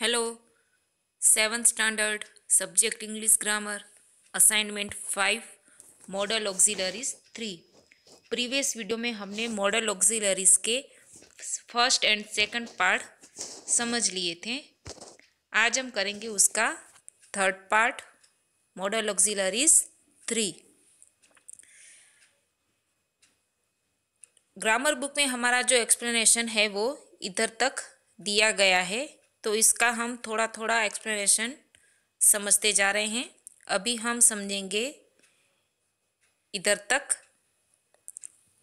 Hello seven standard subject English grammar assignment five modal auxiliaries three previous video में हमने modal auxiliaries के first and second part समझ लिए थे आज हम करेंगे उसका third part modal auxiliaries three grammar book में हमारा जो एक्सप्लेनेशन है वो इधर तक दिया गया है तो इसका हम थोड़ा थोड़ा एक्सप्लेनेशन समझते जा रहे हैं अभी हम समझेंगे इधर तक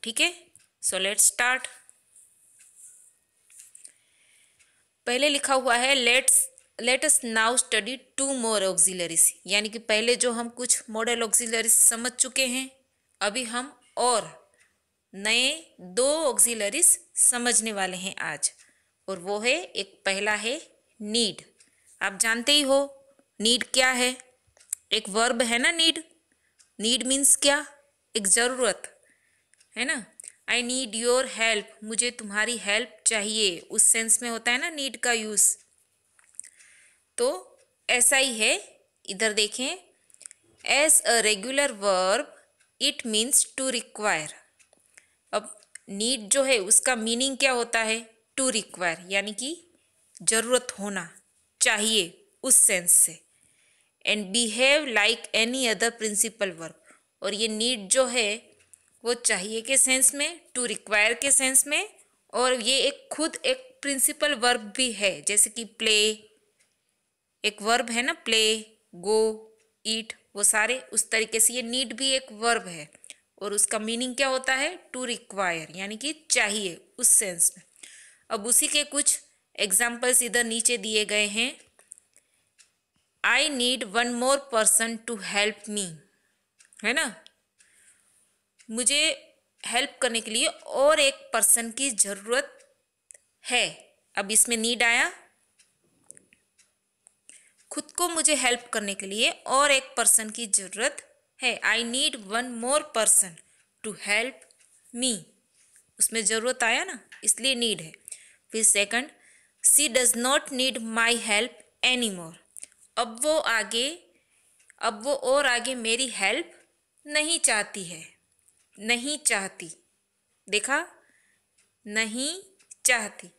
ठीक है सो लेट स्टार्ट पहले लिखा हुआ है let's let's now study two more auxiliaries यानी कि पहले जो हम कुछ मॉडल ऑक्सिलरीज समझ चुके हैं अभी हम और नए दो ऑक्सिलरीज समझने वाले हैं आज और वो है एक पहला है नीड आप जानते ही हो नीड क्या है एक वर्ब है ना नीड नीड मीन्स क्या एक ज़रूरत है ना आई नीड योर हेल्प मुझे तुम्हारी हेल्प चाहिए उस सेंस में होता है ना नीड का यूज़ तो ऐसा ही है इधर देखें as a regular verb it means to require अब नीड जो है उसका मीनिंग क्या होता है टू रिक्वायर यानी कि ज़रूरत होना चाहिए उस सेंस से and behave like any other principal work और ये नीड जो है वो चाहिए के सेंस में टू रिक्वायर के सेंस में और ये एक खुद एक प्रिंसिपल वर्ब भी है जैसे कि प्ले एक वर्ब है ना प्ले गो ईट वो सारे उस तरीके से ये नीड भी एक वर्ब है और उसका मीनिंग क्या होता है टू रिक्वायर यानी कि चाहिए उस सेंस में अब उसी के कुछ एग्जाम्पल्स इधर नीचे दिए गए हैं I need one more person to help me है ना मुझे हेल्प करने के लिए और एक पर्सन की ज़रूरत है अब इसमें नीड आया खुद को मुझे हेल्प करने के लिए और एक पर्सन की ज़रूरत है I need one more person to help me उसमें ज़रूरत आया ना इसलिए नीड है फिर second she does not need my help any more अब वो आगे अब वो और आगे मेरी हेल्प नहीं चाहती है नहीं चाहती देखा नहीं चाहती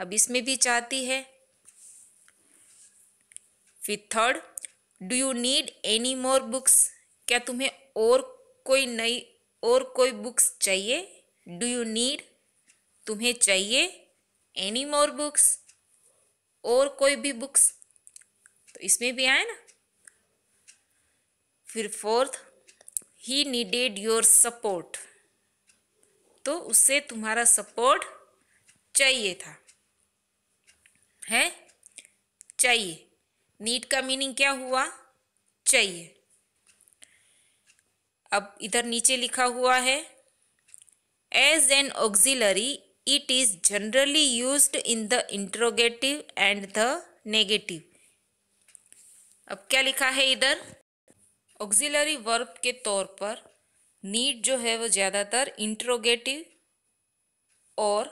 अब इसमें भी चाहती है फिर third do you need any more books क्या तुम्हें और कोई नई और कोई बुक्स चाहिए डू यू नीड तुम्हें चाहिए एनी मोर बुक्स और कोई भी बुक्स तो इसमें भी आए ना फिर fourth he needed your support तो उससे तुम्हारा सपोर्ट चाहिए था है चाहिए नीड का मीनिंग क्या हुआ चाहिए अब इधर नीचे लिखा हुआ है as an auxiliary it is generally used in the interrogative and the negative अब क्या लिखा है इधर ऑक्सिलरी वर्ब के तौर पर नीड जो है वो ज़्यादातर इंट्रोगेटिव और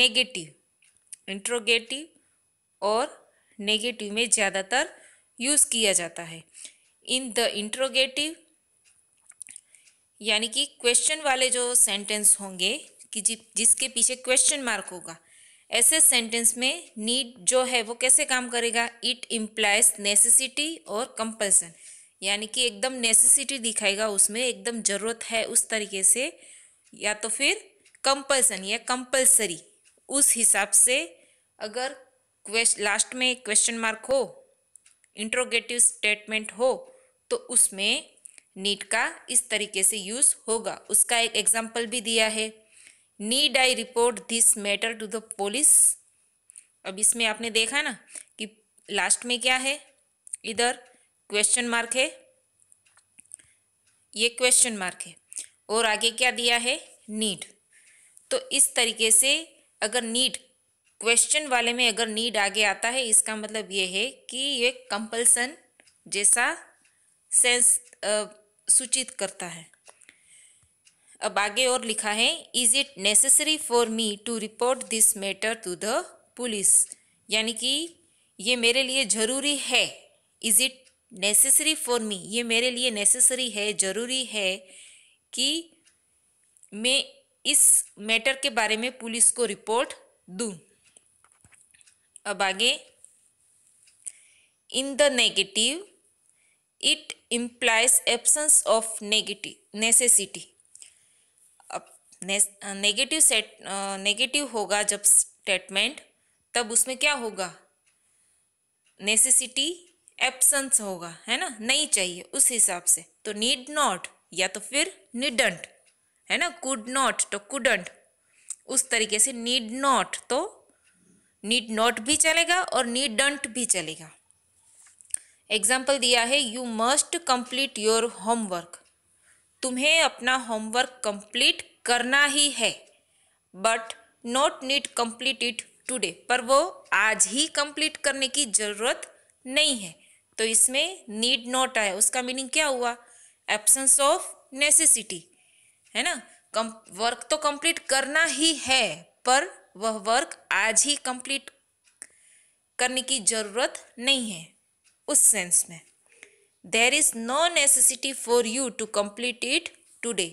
नेगेटिव इंट्रोगेटिव और नेगेटिव में ज़्यादातर यूज़ किया जाता है इन द इंट्रोगेटिव यानी कि क्वेश्चन वाले जो सेंटेंस होंगे कि जि, जिसके पीछे क्वेश्चन मार्क होगा ऐसे सेंटेंस में नीड जो है वो कैसे काम करेगा इट इम्प्लाइज नेसेसिटी और कंपल्सन यानी कि एकदम नेसेसिटी दिखाएगा उसमें एकदम ज़रूरत है उस तरीके से या तो फिर कंपल्सन या कंपल्सरी उस हिसाब से अगर क्वेश्च लास्ट में क्वेश्चन मार्क हो इंट्रोगेटिव स्टेटमेंट हो तो उसमें नीट का इस तरीके से यूज़ होगा उसका एक एग्जाम्पल भी दिया है need I report this matter to the police अब इसमें आपने देखा ना कि लास्ट में क्या है इधर क्वेश्चन मार्क है ये क्वेश्चन मार्क है और आगे क्या दिया है नीड तो इस तरीके से अगर नीड क्वेश्चन वाले में अगर नीड आगे आता है इसका मतलब ये है कि ये कंपल्सन जैसा सेंस सूचित करता है अब आगे और लिखा है is it necessary for me to report this matter to the police यानी कि ये मेरे लिए ज़रूरी है is it necessary for me ये मेरे लिए नेसेसरी है ज़रूरी है कि मैं इस मैटर के बारे में पुलिस को रिपोर्ट दूँ अब आगे in the negative it implies absence of negative necessity negative set negative होगा जब स्टेटमेंट तब उसमें क्या होगा नेसेसिटी एब्सेंस होगा है ना नहीं चाहिए उस हिसाब से तो नीड नॉट या तो फिर निडंट है ना कुड नॉट तो कुडंट उस तरीके से नीड नॉट तो नीड नॉट भी चलेगा और नीड डंट भी चलेगा एग्जाम्पल दिया है you must complete your homework तुम्हें अपना होमवर्क कंप्लीट करना ही है but not need complete it today पर वो आज ही कंप्लीट करने की ज़रूरत नहीं है तो इसमें नीड नॉट आया उसका मीनिंग क्या हुआ एब्सेंस ऑफ नेसेसिटी है ना कम वर्क तो कंप्लीट करना ही है पर वह वर्क आज ही कंप्लीट करने की ज़रूरत नहीं है उस सेंस में there is no necessity for you to complete it today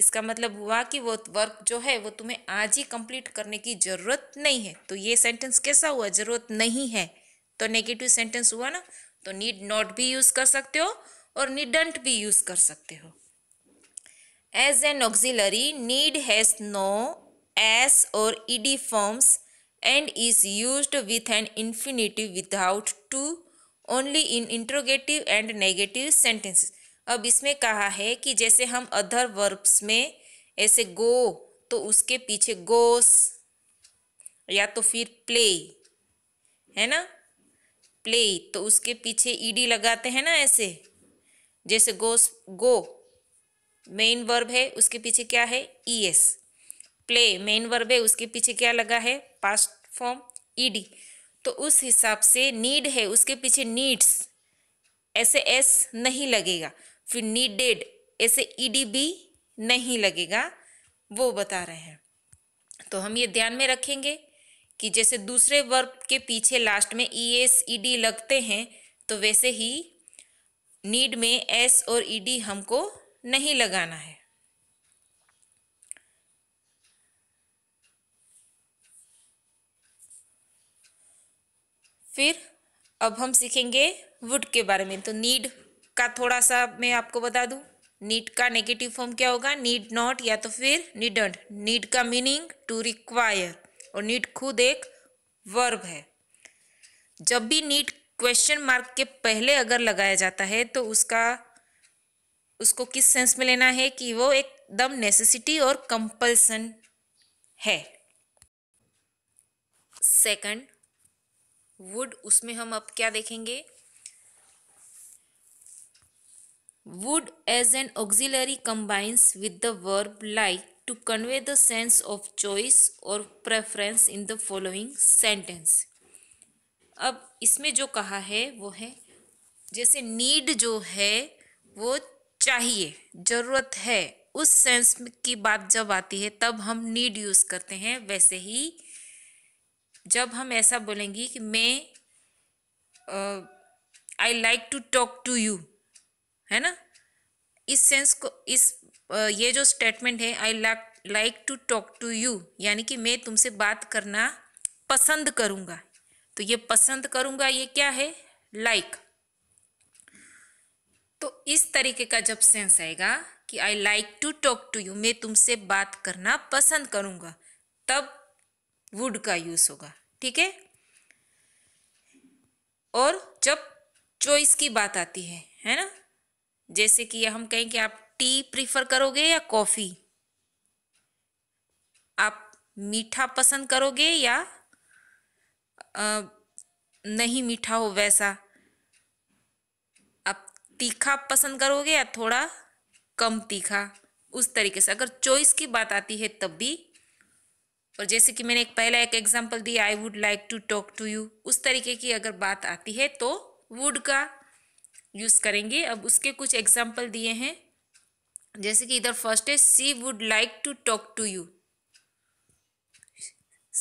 इसका मतलब हुआ कि वो वर्क जो है वो तुम्हें आज ही कंप्लीट करने की ज़रूरत नहीं है तो ये सेंटेंस कैसा हुआ ज़रूरत नहीं है तो नेगेटिव सेंटेंस हुआ ना तो नीड नॉट भी यूज़ कर सकते हो और नीडंट भी यूज़ कर सकते हो as an auxiliary need has no S और ED forms and is use with an infinitive without to only in interrogative and negative sentences अब इसमें कहा है कि जैसे हम अदर वर्ब्स में ऐसे गो तो उसके पीछे गोस या तो फिर प्ले है ना प्ले तो उसके पीछे ईडी लगाते हैं ना ऐसे जैसे गोस गो मेन वर्ब है उसके पीछे क्या है E S play main verb है उसके पीछे क्या लगा है पास्ट फॉर्म ईडी तो उस हिसाब से नीड है उसके पीछे नीड्स ऐसे एस नहीं लगेगा फिर नीडेड ऐसे ईडी e भी नहीं लगेगा वो बता रहे हैं तो हम ये ध्यान में रखेंगे कि जैसे दूसरे वर्ब के पीछे लास्ट में ई एस ई डी लगते हैं तो वैसे ही नीड में एस और ई e डी हमको नहीं लगाना है फिर अब हम सीखेंगे वुड के बारे में तो नीड का थोड़ा सा मैं आपको बता दूं नीड का नेगेटिव फॉर्म क्या होगा नीड नॉट या तो फिर नीडंट नीड का मीनिंग टू रिक्वायर और नीड खुद एक वर्ब है जब भी नीड क्वेश्चन मार्क के पहले अगर लगाया जाता है तो उसका उसको किस सेंस में लेना है कि वो एकदम नेसेसिटी और कंपल्सन है सेकंड वुड उसमें हम अब क्या देखेंगे Would as an auxiliary combines with the verb like to convey the sense of choice or preference in the following sentence. अब इसमें जो कहा है वो है जैसे नीड जो है वो चाहिए ज़रूरत है उस सेंस की बात जब आती है तब हम नीड यूज़ करते हैं वैसे ही जब हम ऐसा बोलेंगे कि मैं I like to talk to you है ना इस सेंस को इस ये जो स्टेटमेंट है I like like to talk to you यानी कि मैं तुमसे बात करना पसंद करूंगा तो ये पसंद करूंगा ये क्या है लाइक like. तो इस तरीके का जब सेंस आएगा कि I like to talk to you मैं तुमसे बात करना पसंद करूंगा तब वुड का यूज़ होगा ठीक है और जब चॉइस की बात आती है है ना जैसे कि हम कहें कि आप टी प्रीफर करोगे या कॉफ़ी आप मीठा पसंद करोगे या आ, नहीं मीठा हो वैसा आप तीखा पसंद करोगे या थोड़ा कम तीखा उस तरीके से अगर चॉइस की बात आती है तब भी और जैसे कि मैंने एक पहला एक एग्जांपल दिया I would like to talk to you उस तरीके की अगर बात आती है तो वुड का यूज़ करेंगे अब उसके कुछ एग्जाम्पल दिए हैं जैसे कि इधर फर्स्ट है she would like to talk to you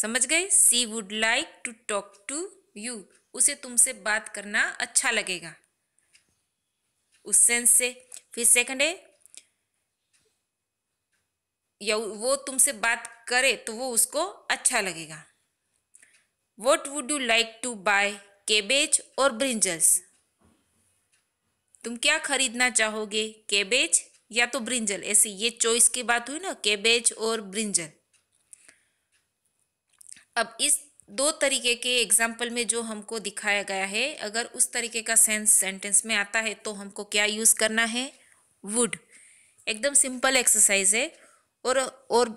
समझ गए she would like to talk to you उसे तुमसे बात करना अच्छा लगेगा उस सेंस से फिर सेकंड है या वो तुमसे बात करे तो वो उसको अच्छा लगेगा what would you like to buy cabbage और ब्रिंजल्स तुम क्या खरीदना चाहोगे केबेज या तो ब्रिंजल ऐसी ये चॉइस की बात हुई ना केबेज और ब्रिंजल अब इस दो तरीके के एग्जाम्पल में जो हमको दिखाया गया है अगर उस तरीके का सेंस सेंटेंस में आता है तो हमको क्या यूज़ करना है वुड एकदम सिंपल एक्सरसाइज है और और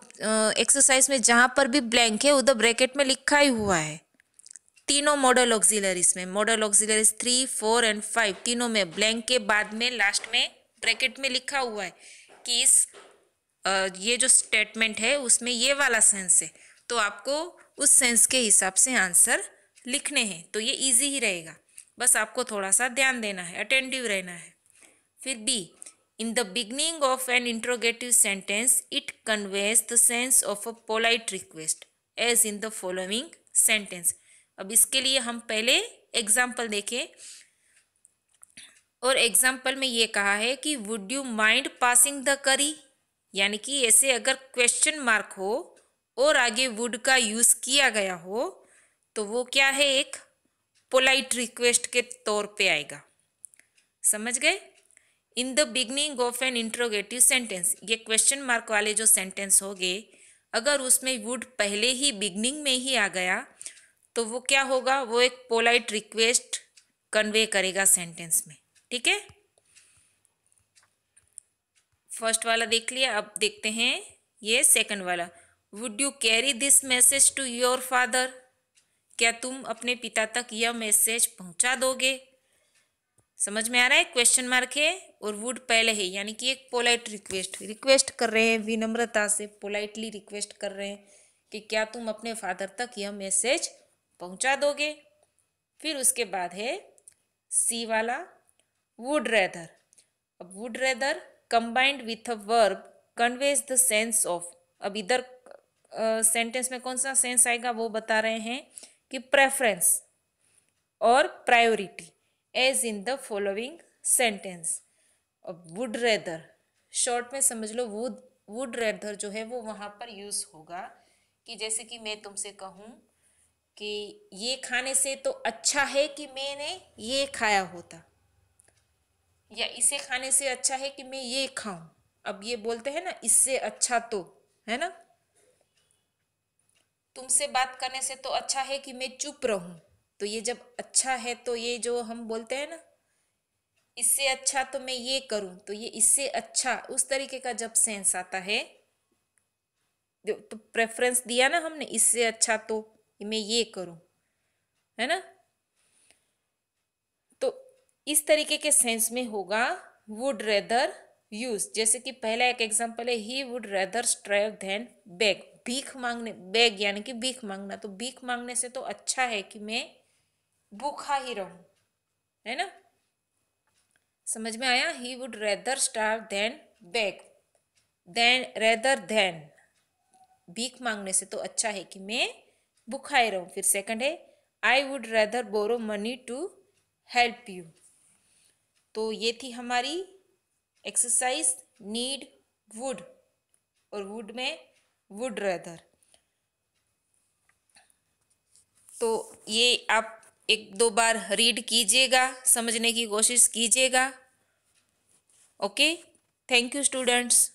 एक्सरसाइज में जहाँ पर भी ब्लैंक है उधर ब्रैकेट में लिखा ही हुआ है तीनों मॉडल ऑक्सिलरीज में modal auxiliaries three four and five तीनों में ब्लैंक के बाद में लास्ट में ब्रैकेट में लिखा हुआ है कि इस ये जो स्टेटमेंट है उसमें ये वाला सेंस है तो आपको उस सेंस के हिसाब से आंसर लिखने हैं तो ये इजी ही रहेगा बस आपको थोड़ा सा ध्यान देना है अटेंटिव रहना है फिर B in the beginning of an interrogative sentence it conveys the sense of a polite request as in the following sentence अब इसके लिए हम पहले एग्जाम्पल देखें और एग्जाम्पल में ये कहा है कि would you mind passing the curry यानी कि ऐसे अगर क्वेश्चन मार्क हो और आगे वुड का यूज़ किया गया हो तो वो क्या है एक पोलाइट रिक्वेस्ट के तौर पे आएगा समझ गए in the beginning of an interrogative sentence ये क्वेश्चन मार्क वाले जो सेंटेंस हो गए अगर उसमें वुड पहले ही बिगनिंग में ही आ गया तो वो क्या होगा वो एक पोलाइट रिक्वेस्ट कन्वे करेगा सेंटेंस में ठीक है फर्स्ट वाला देख लिया अब देखते हैं ये सेकंड वाला would you carry this message to your father क्या तुम अपने पिता तक यह मैसेज पहुंचा दोगे समझ में आ रहा है क्वेश्चन मार्क है और वुड पहले है यानी कि एक पोलाइट रिक्वेस्ट रिक्वेस्ट कर रहे हैं विनम्रता से पोलाइटली रिक्वेस्ट कर रहे हैं कि क्या तुम अपने फादर तक यह मैसेज पहुंचा दोगे फिर उसके बाद है सी वाला वुड रेदर अब would rather combined with a verb conveys the sense of अब इधर सेंटेंस में कौन सा सेंस आएगा वो बता रहे हैं कि प्रेफरेंस और priority as in the following sentence अब वुड रेदर शॉर्ट में समझ लो वुड वुड रेदर जो है वो वहाँ पर यूज़ होगा कि जैसे कि मैं तुमसे कहूँ कि ये खाने से तो अच्छा है कि मैंने ये खाया होता या इसे खाने से अच्छा है कि मैं ये खाऊं अब ये बोलते हैं ना इससे अच्छा तो है ना तुमसे बात करने से तो अच्छा है कि मैं चुप रहूं तो ये जब अच्छा है तो ये जो हम बोलते हैं ना इससे अच्छा तो मैं ये करूं तो ये इससे अच्छा उस तरीके का जब सेंस आता है तो प्रेफरेंस दिया ना हमने इससे अच्छा तो कि मैं ये करूं है ना तो इस तरीके के सेंस में होगा वुड रेदर यूज जैसे कि पहला एक एग्जांपल है he would rather starve than beg भीख मांगने बैग यानी कि भीख मांगना तो भीख मांगने से तो अच्छा है कि मैं भूखा ही रहूं है ना समझ में आया he would rather starve than beg than rather than भीख मांगने से तो अच्छा है कि मैं बुक खाए रहो फिर सेकंड है I would rather borrow money to help you तो ये थी हमारी एक्सरसाइज नीड वुड और वुड में वुड रेदर तो ये आप एक दो बार रीड कीजिएगा समझने की कोशिश कीजिएगा ओके थैंक यू स्टूडेंट्स